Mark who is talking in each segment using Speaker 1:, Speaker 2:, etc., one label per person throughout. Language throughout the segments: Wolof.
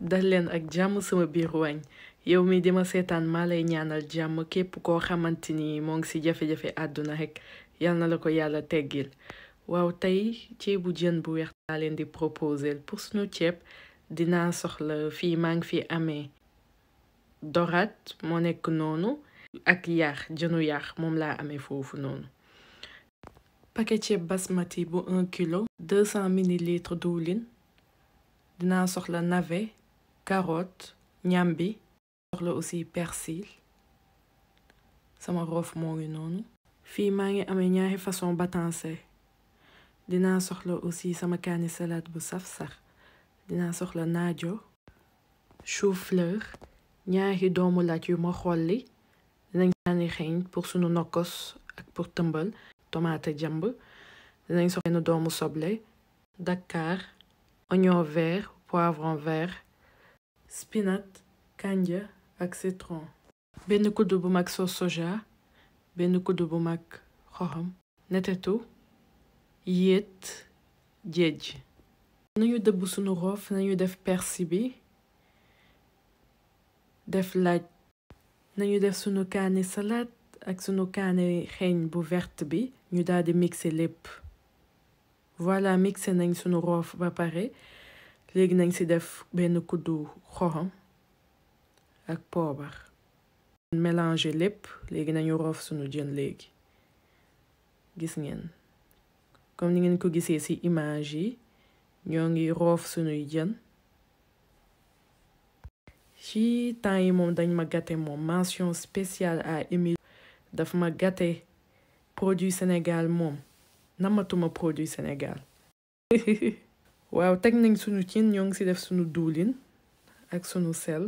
Speaker 1: dalen ak jàmm sama biir wañ yow mi dima seetaan maa lay ñaanal jàmm képp koo xamante ni moo ngi ci jafe-jafe àdduna rek yal na la ko yàlla teggil waaw tey bu jën bu weex laa leen di proposer pour suñu ceeb dinaa soxla fii maa ngi fi amee dorade moo nekk noonu ak yaax jënu yaax moom laa amee foofu noonu paquet ceeb basmati bu 1 kilo 200 millilitres diwlin dinaa soxla navet carotte nyambi, aussi persil sama m'a moo non? noonu fii ngi façon batanse Dina soxla aussi sama salade bu saf Dina le soxla chou fleur ñaari doomu la yu mo xolli pour sunu nokos ak pour tomate jambu, Dina soxla no doomu soble dakar oignon vert poivron vert spinat kanja ak citron benn kudd bu mag sos soja benn kudd bu mag xoxam netetu yéet jéej nañu dëbb sunu roof nañu def persil bi def laaj nañu def sunu kaani salade ak sunu kaani xeeñ bu verte bi ñu daldi mixer lépp voilà mixé nañ sunu roof ba pare léegi nañ ci def benn kuddu xoxam ak poobar mélanger lépp léegi nañu roof sunu jën léegi gis ngeen comme ni ngeen ko gisee ci image yi ñoo ngi roof sunuy jën ci temps yi moom dañ ma gâté moom mention spéciale à Émile daf ma gâté produit Sénégal moom namatuma produit Sénégal waaw teg nañ suñu cin ñoo ngi si def suñu duulin ak suñu sel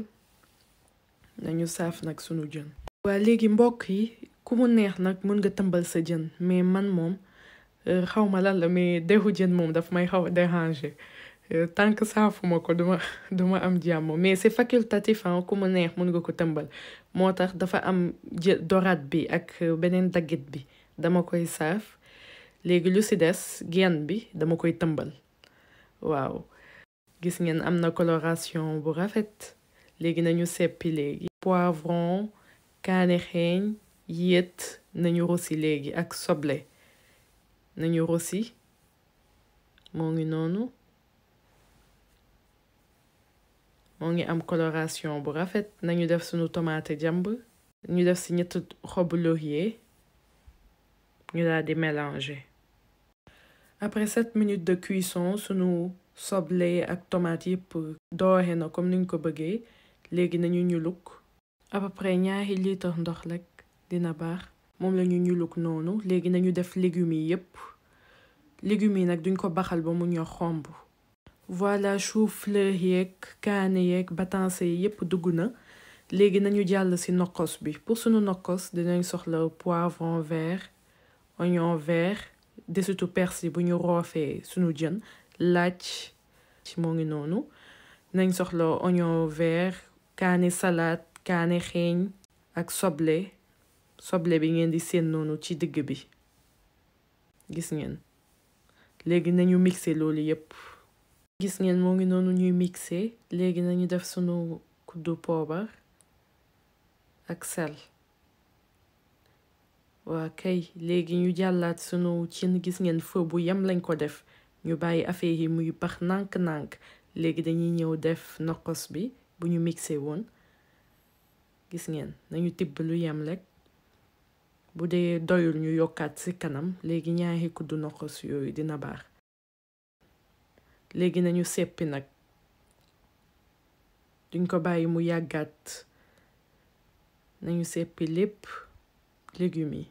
Speaker 1: nañu saaf nag suñu jën waa léegi mbokk yi ku mu neex nag mën nga tëmbal sa jën mais man moom euh, xaw ma lan la mais dexu jën moom dafa may xaw a déranger euh, tant que saafuma ko duma duma am jàmm mais c'est facultatif ah ku mu neex mën nga ko tëmbal moo tax dafa am jë doraat bi ak euh, beneen daggit bi dama koy saaf léegi lu si des genn bi dama koy tëmbal waaw gis ngeen am na coloration bu rafet léegi nañu seppi léegi poivron kaane xeeñ yéet nañu rosi léegi ak soble nañu rosi moo ngi noonu moo ngi am coloration bu rafet nañu def suñu tomate jàmb ñu def ci ñett xobu laurier ñu daal di mélanger Après 7 minutes de cuisson nous soble ak tomates pour do comme nous ko bëggee les nañu nous à des litre de dina baax des légumes légumes nag ko baxal ba mu voilà chou fleur yeeg des Pour batanse yi nous nous nañu jàll ci légumes bi pour sunu poivron vert oignon vert desitu persil bu ñu roofee sunu jën laaj ci moo ngi noonu nañ soxla oignon vert kaani salaat kaani xeeñ ak soble soble bi ngeen di seen noonu ci digg bi gis ngeen léegi nañu mixé loolu yépp gis ngeen moo ngi noonu ñuy mixé léegi nañu def sunu kuddu poobar ak sel waa kay léegi ñu jàllaat sunu cin gis ngeen feu bu yam lañ ko def ñu bàyyi affaire yi muy bax nànk-nànk léegi dañuy ñëw def noqos bi buñu ñu woon gis ngeen nañu tibb lu yem rek bu dee doyul ñu yokkaat ci kanam léegi ñaari kuddu noqos yooyu dina baax léegi nañu seppi nag duñ ko bàyyi mu yàggaat nañu seppi lépp légumes yi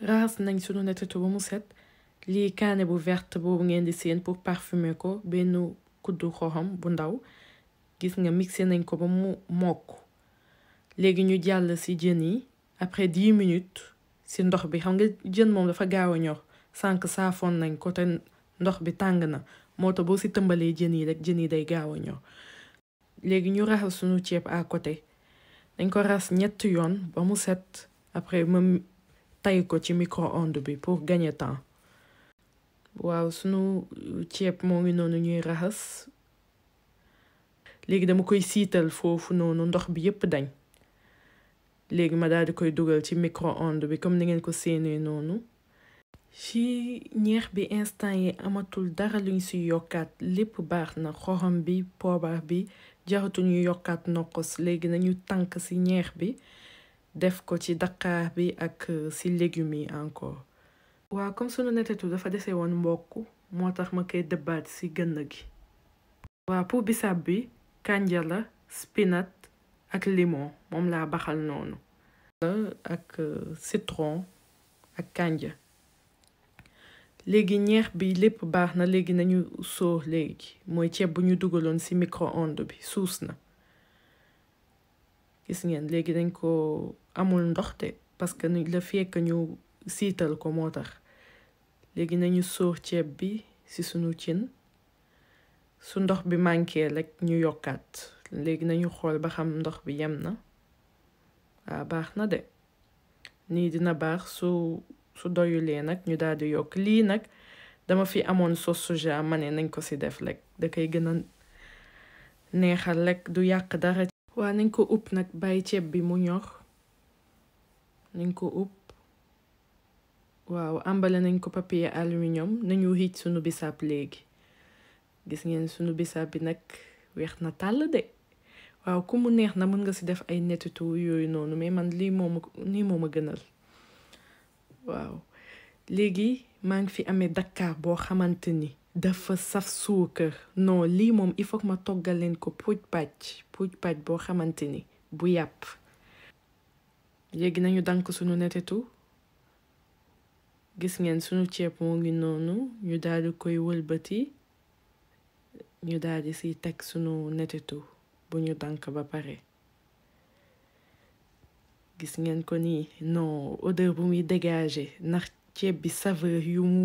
Speaker 1: raxas nañ sunu netetu ba mu set lii kaane bu verte boobu ngeen di seen pour parfumer ko benn kuddu xoxam bu ndaw gis nga mixé nañ ko ba mu mokk léegi ñu jàll ci jën yi après dix minutes ci ndox bi xam nga jën moom dafa gaaw a ñor sànq saafoon nañ ko te ndox bi tàng na moo tax boo ci tëmbalee jën yi rek jën yi day gaaw a ñor léegi ñu raxas sunu ceeb à côté dañ ko ras ñett yoon ba mu set après ma tay ko ci micro-onde bi pour gagner temps waaw sunu ceeb moo ngi noonu ñuy raxas léegi dama koy siital foofu noonu ndox bi yépp dañ léegi ma daal di koy dugal ci micro-onde bi comme ni ngeen ko séenee noonu ci ñeex bi instant yi amatul dara luñ si yokkaat lépp baax na xorom bi poobar bi jaratuñu yokkaat nokkos léegi nañu tànk ci ñeex bi def ko ci daqaar bi ak ci euh, légumes yi encore waa comme sunu netetu dafa dese woon mbokk moo tax ma koy dëbbaat si gënn gi waaw pour bisaab bi kànjar la spinat ak limon moom laa baxal noonu ak euh, citron ak kànja léegi ñeex bi lépp baax na léegi nañu sóor léegi mooy ceeb bu ñu dugaloon si micro-onde bi suus na gis ngeen léegi dañ ko amul ndox ndoxte parce que la fekk ñu siital ko moo tax léegi nañu sóor ceeb bi ci suñu cin su ndox bi manqué rek ñu yokkaat léegi nañu xool ba xam ndox bi yem na waa ah, baax na de nii dina baax su su doyulee nag ñu daal di yokk lii nag dama fi amoon sos soja ma ne nañ ko ci def rek da koy gën a neexal rek du yàq dara waa nañ ko upp nag bàyyi ceeb bi mu ñor nañ ko upp waaw àmbale nañ ko papier aluminium nañu xiij suñu bisaab léegi gis ngeen sunu bisaab bi nag weex na tàll de waaw ku mu neex na mën nga ci def ay nettitu yooyu noonu mais man lii moom nii moom a gënal waaw léegi maa ngi fi amee dakkaar boo xamante ni dafa saf suukar no lii moom il faut ma toggal leen ko puuj pàcc puuj pàcc boo xamante ni bu yàpp léegi nañu dànk suñu netetu gis ngeen suñu ceeb moo ngi noonu ñu daal koy wëlbati ñu daldi si teg suñu netetu bu ñu dànk ba pare gis ngeen ko nii non odeur bu muy dégager ndax ceeb bi saveur yu mu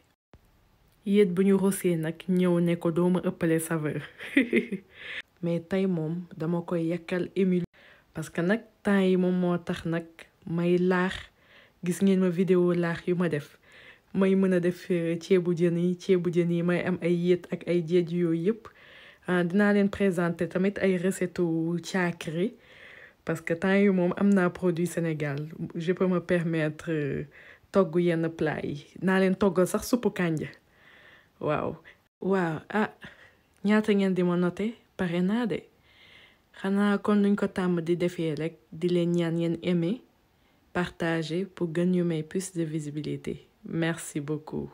Speaker 1: yéet bu ñu rosee nag ñëw ne ko dooma ëppale saveur mais tey mom, dama koy yekkal émile parce que nak temps yi moom moo tax nag may laax gis ngeen ma vidéo laax yu ma def may mën a def euh, ceebu jën yi ceebu jën yi may am ay yéet ak ay jeej yooyu yëpp euh, dinaa leen présenter tamit ay recette caakri parce que temps yi moom am produit Sénégal je peux me permettre euh, togg yenn plat yi naa leen toggal sax suppu kànja Wow. Wow. Ah, n'y a di il rien de Rana kon nuñ ko tàmm di défi rek di leen ñaan aimer pour gagner plus de visibilité merci beaucoup